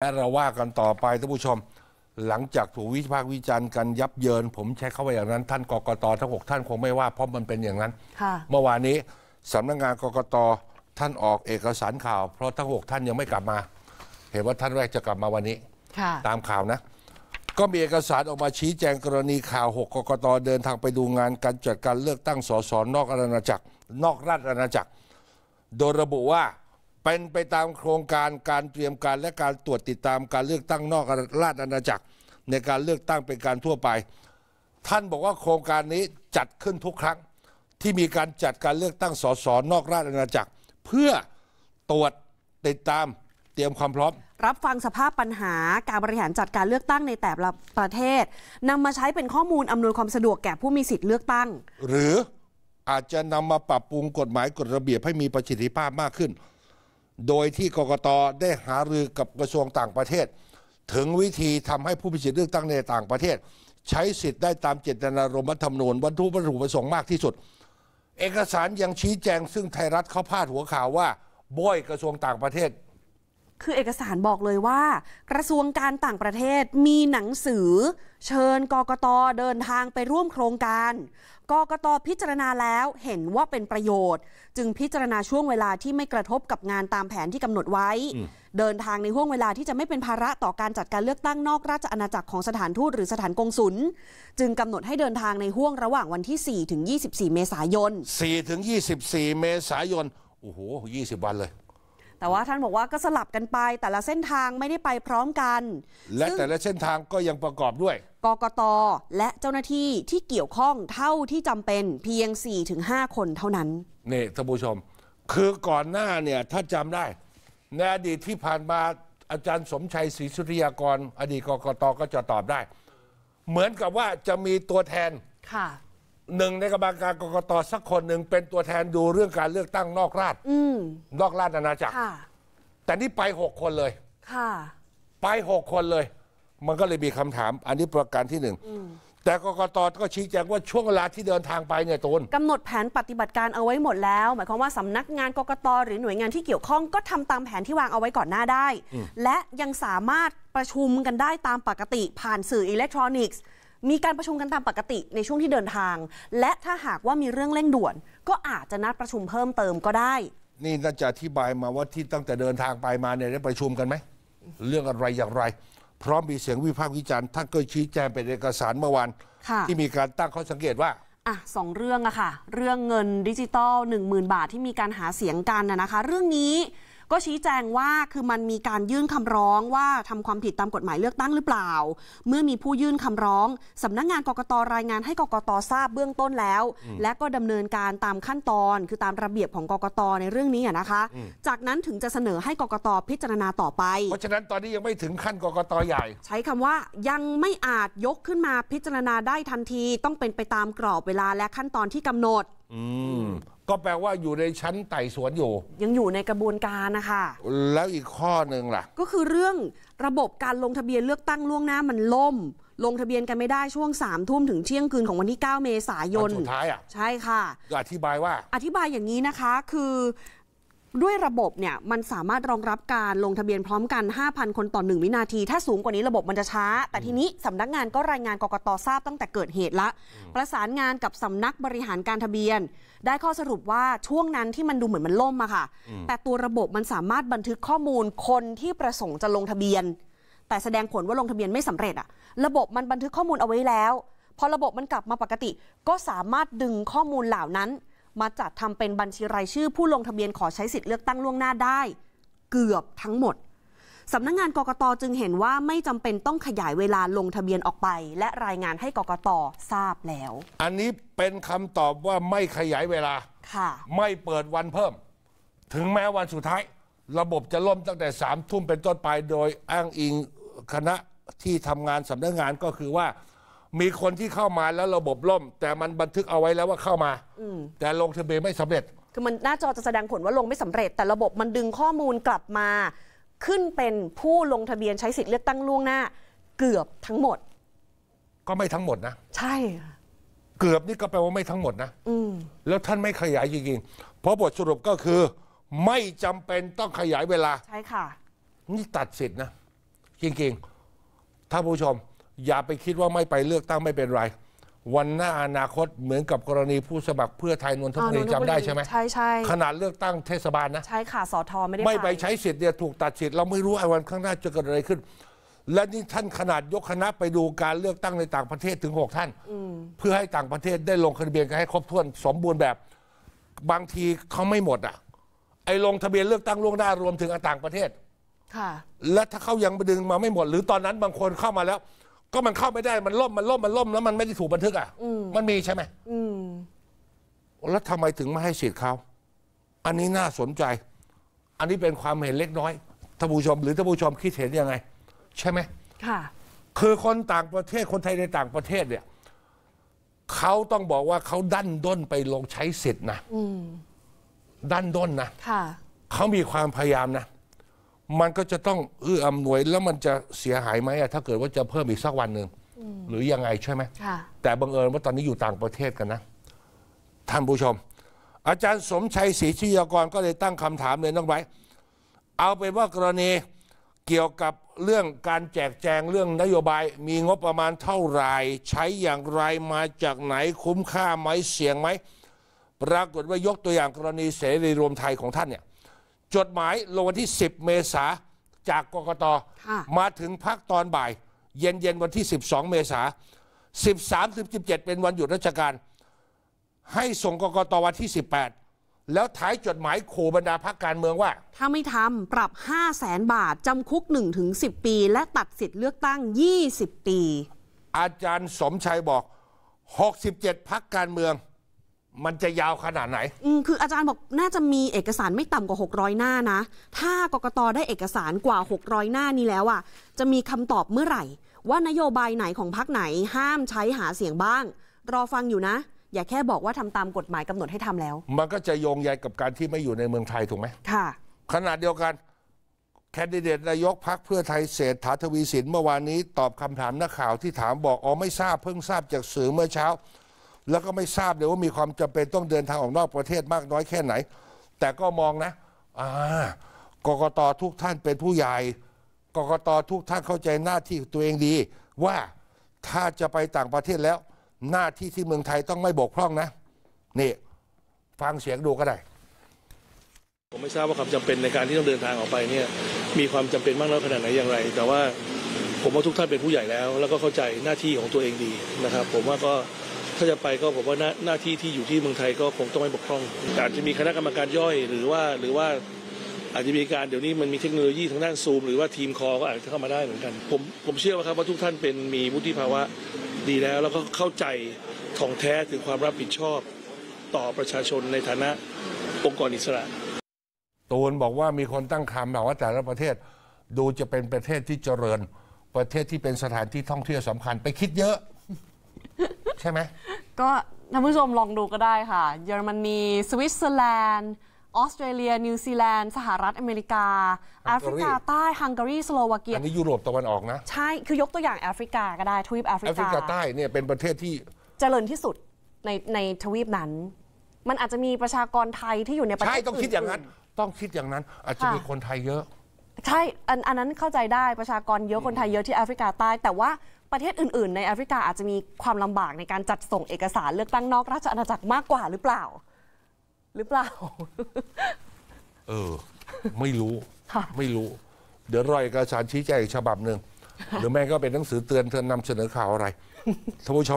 และเราว่ากันต่อไปท่านผู้ชม หลังจากถูกวิพากษ์วิจารณ์กันยับเยิน ผมใช้เข้าไปอย่างนั้นท่านกกตทั้งหกท่านคงไม่ว่าเพราะมันเป็นอย่างนั้นเมื่อวานนี้สำนักงงานกกตท่านออกเอกสารข่าวเพราะทั้งหกท่านยังไม่กลับมา เห็นว่าท่านแรกจะกลับมาวันนี้ตามข่าวนะ ก็มีเอกสารออกมาชี้แจงกรณีข่าวหกกกตเดินทางไปดูงานการจัดการเลือกตั้งสสนอกอาณาจักร นอกราชอาณาจักร โดยระบุว่าเป็นไปตามโครงการการเตรียมการและการตรวจติดตามการเลือกตั้งนอกราชอาณาจักร ในการเลือกตั้งเป็นการทั่วไป ท่านบอกว่าโครงการนี้จัดขึ้นทุกครั้งที่มีการจัดการเลือกตั้งสสนอกราชอาณาจักร เพื่อตรวจติดตามเตรียมความพร้อม รับฟังสภาพปัญหาการบริหารจัดการเลือกตั้งในแต่ละประเทศนำมาใช้เป็นข้อมูลอำนวยความสะดวกแก่ผู้มีสิทธิ์เลือกตั้ง หรืออาจจะนำมาปรับปรุงกฎหมายกฎระเบียบให้มีประสิทธิภาพมากขึ้นโดยที่กกตได้หารือกับกระทรวงต่างประเทศ ถึงวิธีทำให้ผู้พิจิตรเลือกตั้งในต่างประเทศ ใช้สิทธิ์ได้ตามเจตนารมณ์รัฐธรรมนูญวัตถุประสงค์ประสงค์มากที่สุด เอกสารยังชี้แจงซึ่งไทยรัฐเขาพาดหัวข่าวว่าบอยกระทรวงต่างประเทศ คือเอกสารบอกเลยว่า กระทรวงการต่างประเทศมีหนังสือ เชิญกกตเดินทางไปร่วมโครงการกกตพิจารณาแล้วเห็นว่าเป็นประโยชน์ จึงพิจารณาช่วงเวลาที่ไม่กระทบกับงานตามแผนที่กำหนดไว้ เดินทางในห่วงเวลาที่จะไม่เป็นภาระต่อการจัดการเลือกตั้งนอกราชอาณาจักรของสถานทูตหรือสถานกงสุลจึงกำหนดให้เดินทางในห่วงระหว่างวันที่ 4 ถึง 24 เมษายน 4 ถึง 24 เมษายน โอ้โห 20 วันเลยแต่ว่าท่านบอกว่าก็สลับกันไป แต่ละเส้นทางไม่ได้ไปพร้อมกัน และแต่ละเส้นทางก็ยังประกอบด้วยกกตและเจ้าหน้าที่ที่เกี่ยวข้องเท่าที่จำเป็น เพียง 4-5 คนเท่านั้นนี่ท่านผู้ชม คือก่อนหน้าเนี่ยถ้าจำได้ ในอดีตที่ผ่านมา อาจารย์สมชัยศรีสุริยากรอดีตกกต ก็จะตอบได้ เหมือนกับว่าจะมีตัวแทนค่ะหนึ่งในกรรมการกรกตสักคนหนึ่งเป็นตัวแทนดูเรื่องการเลือกตั้งนอกราชนอกราชอาณาจักรแต่นี่ไปหกคนเลยไปหกคนเลย มันก็เลยมีคำถามอันนี้ประการที่หนึ่งแต่กกตก็ชี้แจงว่าช่วงเวลาที่เดินทางไปเนี่ยตูนกำหนดแผนปฏิบัติการเอาไว้หมดแล้ว หมายความว่าสำนักงานกกตหรือหน่วยงานที่เกี่ยวข้อง ก็ทำตามแผนที่วางเอาไว้ก่อนหน้าได้ และยังสามารถประชุมกันได้ตามปกติผ่านสื่ออิเล็กทรอนิกส์มีการประชุมกันตามปกติในช่วงที่เดินทาง และถ้าหากว่ามีเรื่องเร่งด่วน ก็อาจจะนัดประชุมเพิ่มเติมก็ได้ นี่น่าจะอธิบายมาว่าที่ตั้งแต่เดินทางไปมาเนี่ยได้ประชุมกันไหมเรื่องอะไรอย่างไร พร้อมมีเสียงวิพากษ์วิจารณ์ท่านก็ชี้แจงเป็นเอกสารเมื่อวานที่มีการตั้งข้อสังเกตว่าอ่ะสองเรื่องอะค่ะ เรื่องเงินดิจิตอล10,000บาทที่มีการหาเสียงกันนะคะ เรื่องนี้ก็ชี้แจงว่าคือมันมีการยื่นคำร้องว่าทำความผิดตามกฎหมายเลือกตั้งหรือเปล่า เมื่อมีผู้ยื่นคำร้อง สำนักงงานกกตรายงานให้กกตทราบเบื้องต้นแล้ว และก็ดำเนินการตามขั้นตอนคือตามระเบียบของกกตในเรื่องนี้นะคะ จากนั้นถึงจะเสนอให้กกตพิจารณาต่อไป เพราะฉะนั้นตอนนี้ยังไม่ถึงขั้นกกตใหญ่ ใช้คำว่ายังไม่อาจยกขึ้นมาพิจารณาได้ทันทีต้องเป็นไปตามกรอบเวลาและขั้นตอนที่กำหนดอืมก็แปลว่าอยู่ในชั้นไต่สวนอยู่ ยังอยู่ในกระบวนการนะคะ แล้วอีกข้อหนึ่งล่ะ ก็คือเรื่องระบบการลงทะเบียนเลือกตั้งล่วงหน้ามันล่ม ลงทะเบียนกันไม่ได้ ช่วงสามทุ่มถึงเที่ยงคืนของวันที่ 9 เมษายนสุดท้ายอ่ะ ใช่ค่ะอธิบายว่าอธิบายอย่างนี้นะคะคือด้วยระบบเนี่ยมันสามารถรองรับการลงทะเบียนพร้อมกัน 5,000 คนต่อ1วินาที ถ้าสูงกว่านี้ระบบมันจะช้า แต่ทีนี้สำนักงานก็รายงานกกตทราบตั้งแต่เกิดเหตุละ ประสานงานกับสำนักบริหารการทะเบียนได้ข้อสรุปว่าช่วงนั้นที่มันดูเหมือนมันล่มอะค่ะ แต่ตัวระบบมันสามารถบันทึกข้อมูลคนที่ประสงค์จะลงทะเบียน แต่แสดงผลว่าลงทะเบียนไม่สำเร็จอะระบบมันบันทึกข้อมูลเอาไว้แล้วพอระบบมันกลับมาปกติ ก็สามารถดึงข้อมูลเหล่านั้นมาจัดทำเป็นบัญชีรายชื่อผู้ลงทะเบียนขอใช้สิทธิ์เลือกตั้งล่วงหน้าได้ เกือบทั้งหมดสำนักงงานกกตจึงเห็นว่าไม่จำเป็นต้องขยายเวลาลงทะเบียนออกไป และรายงานให้กกตทราบแล้ว อันนี้เป็นคำตอบว่าไม่ขยายเวลาค่ะ ไม่เปิดวันเพิ่ม ถึงแม้วันสุดท้าย ระบบจะล่มตั้งแต่สามทุ่มเป็นต้นไป โดยอ้างอิงคณะที่ทำงานสำนักงงานก็คือว่ามีคนที่เข้ามาแล้วระบบล่ม แต่มันบันทึกเอาไว้แล้วว่าเข้ามาแต่ลงทะเบียนไม่สำเร็จ คือมันหน้าจอจะแสดงผลว่าลงไม่สำเร็จแต่ระบบมันดึงข้อมูลกลับมา ขึ้นเป็นผู้ลงทะเบียนใช้สิทธิ์เลือกตั้งล่วงหน้า เกือบทั้งหมด ก็ไม่ทั้งหมดนะใช่ เกือบนี่ก็แปลว่าไม่ทั้งหมดนะแล้วท่านไม่ขยายจริงๆ เพราะบทสรุปก็คือ ไม่จำเป็นต้องขยายเวลา ใช่ค่ะ นี่ตัดสิทธินะจริงๆท่านผู้ชมอย่าไปคิดว่าไม่ไปเลือกตั้งไม่เป็นไร วันหน้าอนาคตเหมือนกับกรณีผู้สมัครเพื่อไทยนนทบุรีจำได้ใช่ไหมใช่ใช่ขนาดเลือกตั้งเทศบาลนะ ใช่ค่ะสอทอไม่ได้ไม่ไปใช้สิทธิ์เนี่ยถูกตัดสิทธิ์เราไม่รู้ไอ้วันข้างหน้าจะเกิดอะไรขึ้น และนี่ท่านขนาดยกคณะไปดูการเลือกตั้งในต่างประเทศถึง6ท่านเพื่อให้ต่างประเทศได้ลงทะเบียนกันให้ครบถ้วน สมบูรณ์แบบบางทีเขาไม่หมดอ่ะ ไอ้ลงทะเบียนเลือกตั้งล่วงหน้ารวมถึงต่างประเทศ ค่ะ และถ้าเขายังดึงมาไม่หมด หรือตอนนั้นบางคนเข้ามาแล้วก็มันเข้าไม่ได้ มันล่ม มันล่ม มันล่ม แล้วมันไม่ได้ถูกบันทึกอ่ะ มันมีใช่ไหม แล้วทำไมถึงไม่ให้สิทธิ์เขาอันนี้น่าสนใจ อันนี้เป็นความเห็นเล็กน้อย ท่านผู้ชมหรือท่านผู้ชมคิดเห็นยังไง ใช่ไหมค่ะ คือคนต่างประเทศ คนไทยในต่างประเทศเนี่ย เขาต้องบอกว่าเขาดันด้นไปลงใช้สิทธิ์นะดันด้นนะเขามีความพยายามนะมันก็จะต้องเอื้ออำนวยแล้วมันจะเสียหายไหมถ้าเกิดว่าจะเพิ่มอีกสักวันหนึ่ง หรือยังไงใช่ไหม แต่บังเอิญว่าตอนนี้อยู่ต่างประเทศกันนะ ท่านผู้ชม อาจารย์สมชัยศรีชิยกรก็เลยตั้งคำถามเลยน้องไบเอาไปว่ากรณีเกี่ยวกับเรื่องการแจกแจงเรื่องนโยบาย มีงบประมาณเท่าไหร่ใช้อย่างไรมาจากไหนคุ้มค่าไหมเสี่ยงไหมปรากฏว่ายกตัวอย่างกรณีเสรีรวมไทยของท่านเนี่ยจดหมายลงวันที่ 10 เมษาจากกกตมาถึงพักตอนบ่าย เย็นเย็นวันที่ 12 เมษา 13 17 เป็นวันหยุดราชการ ให้ส่งกกตวันที่ 18 แล้วท้ายจดหมายขู่บรรดาพักการเมืองว่า ถ้าไม่ทำปรับ 5 0 0แสนบาทจำคุก 1-10 ปี และตัดสิทธิ์เลือกตั้ง 20 ปี อาจารย์สมชัยบอก 67 พักการเมืองมันจะยาวขนาดไหน อืม คืออาจารย์บอกน่าจะมีเอกสารไม่ต่ำกว่า 600 หน้านะ ถ้ากกตได้เอกสารกว่า 600 หน้านี้แล้วอ่ะ จะมีคำตอบเมื่อไหร่ ว่านโยบายไหนของพักไหน ห้ามใช้หาเสียงบ้าง รอฟังอยู่นะ อย่าแค่บอกว่าทำตามกฎหมายกำหนดให้ทำแล้ว มันก็จะโยงใยกับการที่ไม่อยู่ในเมืองไทยถูกไหมค่ะ ขนาดเดียวกัน แคนดิเดตนายกพักเพื่อไทยเศรษฐาทวีสินเมื่อวานนี้ตอบคำถามนักข่าวที่ถามบอกอ๋อไม่ทราบเพิ่งทราบจากสื่อเมื่อเช้าแล้วก็ไม่ทราบเลยว่ามีความจำเป็นต้องเดินทางออกนอกประเทศมากน้อยแค่ไหน แต่ก็มองนะอ่ากกตทุกท่านเป็นผู้ใหญ่กกตทุกท่านเข้าใจหน้าที่ตัวเองดี ว่าถ้าจะไปต่างประเทศแล้ว หน้าที่ที่เมืองไทยต้องไม่บกพร่องนะ นี่ ฟังเสียงดูก็ได้ ผมไม่ทราบว่าความจำเป็นในการที่ต้องเดินทางออกไปเนี่ย มีความจำเป็นมากน้อยขนาดไหนอย่างไร แต่ว่าผมว่าทุกท่านเป็นผู้ใหญ่แล้ว แล้วก็เข้าใจหน้าที่ของตัวเองดีนะครับ ผมว่าก็ถ้าจะไปก็ผมว่าหน้านาที่ที่อยู่ที่เมืองไทยก็คงต้องไม่บกพร่อง อาจจะมีคณะกรรมการย่อย หรือว่าหรือว่าอาจจะมีการเดี๋ยวนี้มันมีเทคโนโลยีทางด้านซูม หรือว่าทีมคอก็อาจจะเข้ามาได้เหมือนกันผมผมเชื่อว่าครับว่าทุกท่านเป็นมีวุฒิภาวะดีแล้ว แล้วก็เข้าใจท่องแท้ถึงความรับผิดชอบต่อประชาชนในฐานะองค์กรอิสระตูนบอกว่ามีคนตั้งคำบอกว่าแต่ละประเทศดูจะเป็นประเทศที่เจริญประเทศที่เป็นสถานที่ท่องเที่ยวสำคัญไปคิดเยอะใช่ไหมก็ท่านผู้ชมลองดูก็ได้ค่ะ เยอรมนี สวิตเซอร์แลนด์ออสเตรเลีย นิวซีแลนด์ สหรัฐอเมริกาแอฟริกา ใต้ ฮังการีสโลวาเกียอันนี้ยุโรปตะวันออกนะ ใช่ คือยกตัวอย่างแอฟริกาก็ได้ทวีปแอฟริกาแอฟริกาใต้เนี่ยเป็นประเทศที่ เจริญที่สุดในในทวีปนั้น มันอาจจะมีประชากรไทยที่อยู่ในประเทศใช่ต้องคิดอย่างนั้น ต้องคิดอย่างนั้นอาจจะมีคนไทยเยอะ ใช่อันอันนั้นเข้าใจได้ประชากรเยอะคนไทยเยอะที่แอฟริกาใต้แต่ว่าประเทศอื่น ๆ ในแอฟริกาอาจจะมีความลำบากในการจัดส่งเอกสารเลือกตั้งนอกราชอาณาจักรมากกว่าหรือเปล่า หรือเปล่า เออ ไม่รู้ ไม่รู้ เดี๋ยวรอเอกสารชี้แจงอีกฉบับหนึ่งหรือแม่ก็เป็นหนังสือเตือนเธอนำเสนอข่าวอะไรท่านผู้ชม